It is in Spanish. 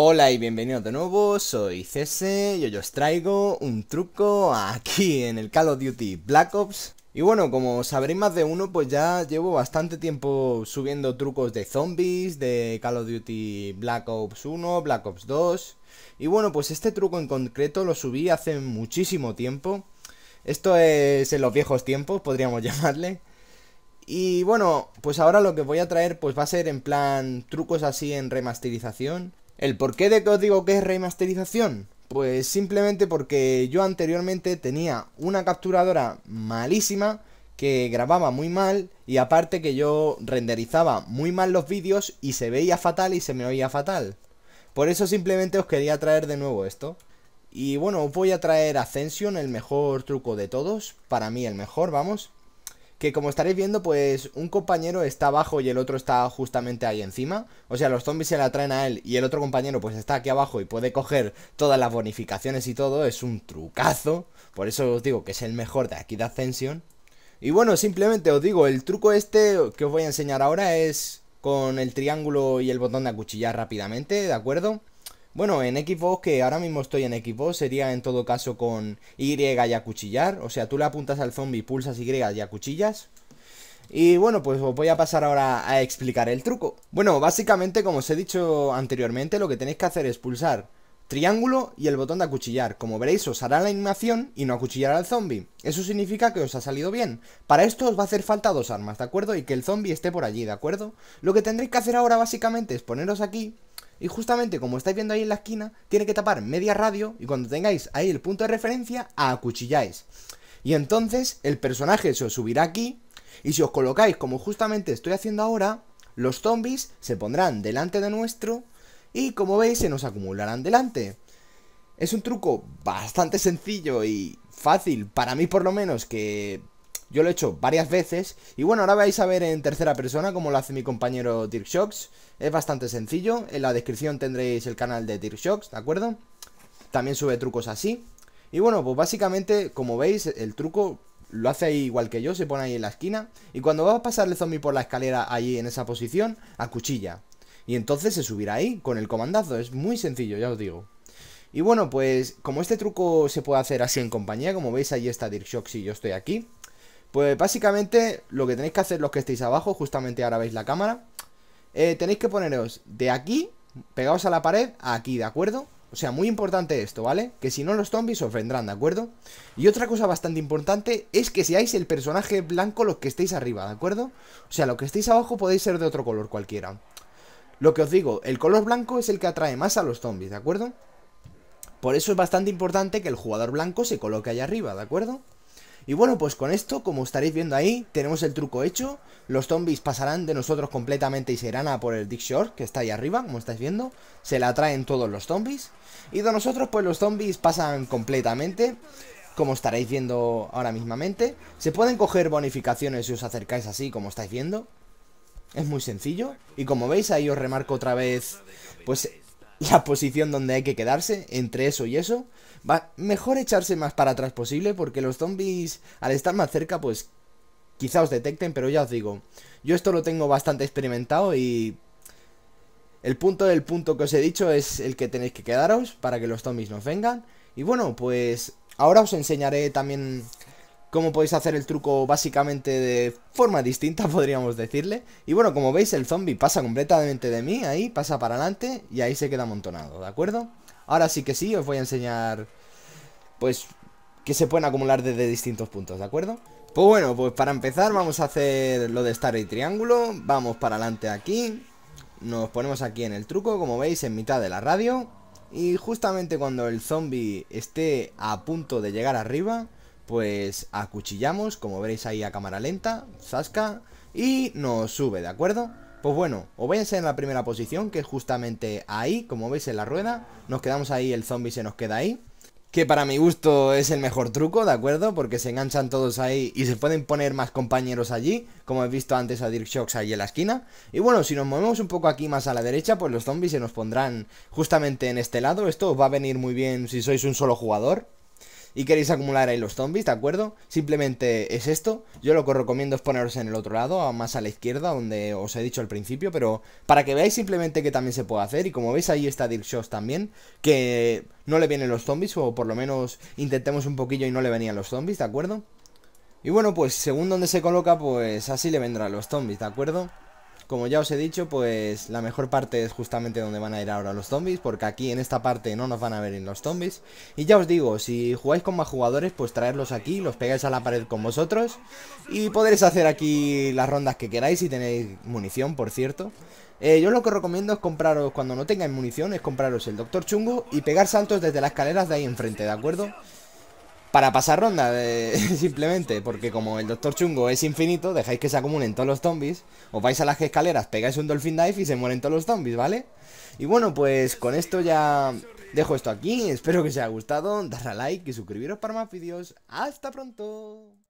Hola y bienvenidos de nuevo, soy Cese y hoy os traigo un truco aquí en el Call of Duty Black Ops y bueno, como sabréis más de uno, pues ya llevo bastante tiempo subiendo trucos de zombies, de Call of Duty Black Ops 1, Black Ops 2 y bueno, pues este truco en concreto lo subí hace muchísimo tiempo esto es en los viejos tiempos, podríamos llamarle y bueno, pues ahora lo que voy a traer pues va a ser en plan trucos así en remasterización ¿El porqué de que os digo que es remasterización? Pues simplemente porque yo anteriormente tenía una capturadora malísima que grababa muy mal y aparte que yo renderizaba muy mal los vídeos y se veía fatal y se me oía fatal. Por eso simplemente os quería traer de nuevo esto. Y bueno, os voy a traer Ascension, el mejor truco de todos, para mí el mejor, vamos que como estaréis viendo, pues un compañero está abajo y el otro está justamente ahí encima. O sea, los zombies se la traen a él y el otro compañero pues está aquí abajo y puede coger todas las bonificaciones y todo. Es un trucazo. Por eso os digo que es el mejor de aquí de Ascension. Y bueno, simplemente os digo, el truco este que os voy a enseñar ahora es con el triángulo y el botón de acuchillar rápidamente, ¿de acuerdo? Bueno, en Xbox, que ahora mismo estoy en Xbox, sería en todo caso con Y y acuchillar. O sea, tú le apuntas al zombie, pulsas Y y acuchillas. Y bueno, pues os voy a pasar ahora a explicar el truco. Bueno, básicamente, como os he dicho anteriormente, lo que tenéis que hacer es pulsar triángulo y el botón de acuchillar. Como veréis, os hará la animación y no acuchillará al zombie. Eso significa que os ha salido bien. Para esto os va a hacer falta dos armas, ¿de acuerdo? Y que el zombie esté por allí, ¿de acuerdo? Lo que tendréis que hacer ahora básicamente es poneros aquí y justamente como estáis viendo ahí en la esquina, tiene que tapar media radio y cuando tengáis ahí el punto de referencia, acuchilláis. Y entonces el personaje se os subirá aquí y si os colocáis como justamente estoy haciendo ahora, los zombies se pondrán delante de nuestro y como veis se nos acumularán delante. Es un truco bastante sencillo y fácil, para mí por lo menos, que yo lo he hecho varias veces. Y bueno, ahora vais a ver en tercera persona cómo lo hace mi compañero Dirk Shocks. Es bastante sencillo. En la descripción tendréis el canal de Dirk Shocks, ¿de acuerdo? También sube trucos así. Y bueno, pues básicamente, como veis, el truco lo hace ahí igual que yo, se pone ahí en la esquina. Y cuando va a pasar el zombie por la escalera ahí en esa posición, a cuchilla Y entonces se subirá ahí con el comandazo. Es muy sencillo, ya os digo. Y bueno, pues como este truco se puede hacer así en compañía, como veis, ahí está Dirk Shocks y yo estoy aquí. Pues básicamente lo que tenéis que hacer los que estéis abajo, justamente ahora veis la cámara, eh, tenéis que poneros de aquí, pegados a la pared, aquí, ¿de acuerdo? O sea, muy importante esto, ¿vale? Que si no los zombies os vendrán, ¿de acuerdo? Y otra cosa bastante importante es que seáis el personaje blanco los que estéis arriba, ¿de acuerdo? O sea, los que estéis abajo podéis ser de otro color cualquiera. Lo que os digo, el color blanco es el que atrae más a los zombies, ¿de acuerdo? Por eso es bastante importante que el jugador blanco se coloque ahí arriba, ¿de acuerdo? Y bueno, pues con esto, como estaréis viendo ahí, tenemos el truco hecho. Los zombies pasarán de nosotros completamente y se irán a por el Dick Shore, que está ahí arriba, como estáis viendo. Se la traen todos los zombies. Y de nosotros, pues los zombies pasan completamente como estaréis viendo ahora mismamente. Se pueden coger bonificaciones si os acercáis así, como estáis viendo. Es muy sencillo. Y como veis, ahí os remarco otra vez, pues la posición donde hay que quedarse, entre eso y eso. Va, mejor echarse más para atrás posible, porque los zombies, al estar más cerca, pues quizá os detecten, pero ya os digo, yo esto lo tengo bastante experimentado y... El punto del punto que os he dicho es el que tenéis que quedaros para que los zombies no vengan. Y bueno, pues ahora os enseñaré también cómo podéis hacer el truco básicamente de forma distinta, podríamos decirle. Y bueno, como veis, el zombie pasa completamente de mí, ahí pasa para adelante y ahí se queda amontonado, ¿de acuerdo? Ahora sí que sí, os voy a enseñar, pues, que se pueden acumular desde distintos puntos, ¿de acuerdo? Pues bueno, pues para empezar vamos a hacer lo de estar y triángulo, vamos para adelante aquí, nos ponemos aquí en el truco, como veis, en mitad de la radio, y justamente cuando el zombie esté a punto de llegar arriba, pues acuchillamos, como veréis ahí a cámara lenta, Sasca y nos sube, ¿de acuerdo? Pues bueno, os voy a la primera posición, que es justamente ahí, como veis en la rueda, nos quedamos ahí, el zombie se nos queda ahí, que para mi gusto es el mejor truco, ¿de acuerdo? Porque se enganchan todos ahí y se pueden poner más compañeros allí, como he visto antes a Dirk Shocks ahí en la esquina. Y bueno, si nos movemos un poco aquí más a la derecha, pues los zombies se nos pondrán justamente en este lado. Esto os va a venir muy bien si sois un solo jugador, y queréis acumular ahí los zombies, ¿de acuerdo? Simplemente es esto. Yo lo que os recomiendo es poneros en el otro lado, más a la izquierda, donde os he dicho al principio, pero para que veáis simplemente que también se puede hacer. Y como veis, ahí está Dirk también, que no le vienen los zombies, o por lo menos intentemos un poquillo y no le venían los zombies, ¿de acuerdo? Y bueno, pues según donde se coloca, pues así le vendrán los zombies, ¿de acuerdo? Como ya os he dicho, pues la mejor parte es justamente donde van a ir ahora los zombies, porque aquí en esta parte no nos van a ver en los zombies. Y ya os digo, si jugáis con más jugadores, pues traerlos aquí, los pegáis a la pared con vosotros y podréis hacer aquí las rondas que queráis si tenéis munición, por cierto. Eh, yo lo que recomiendo es compraros, cuando no tengáis munición, es compraros el Doctor Chungo y pegar saltos desde las escaleras de ahí enfrente, ¿de acuerdo? para pasar ronda, simplemente, porque como el Doctor Chungo es infinito, dejáis que se acumulen todos los zombies, os vais a las escaleras, pegáis un Dolphin Dive y se mueren todos los zombies, ¿vale? Y bueno, pues con esto ya dejo esto aquí, espero que os haya gustado, darle a like y suscribiros para más vídeos, ¡hasta pronto!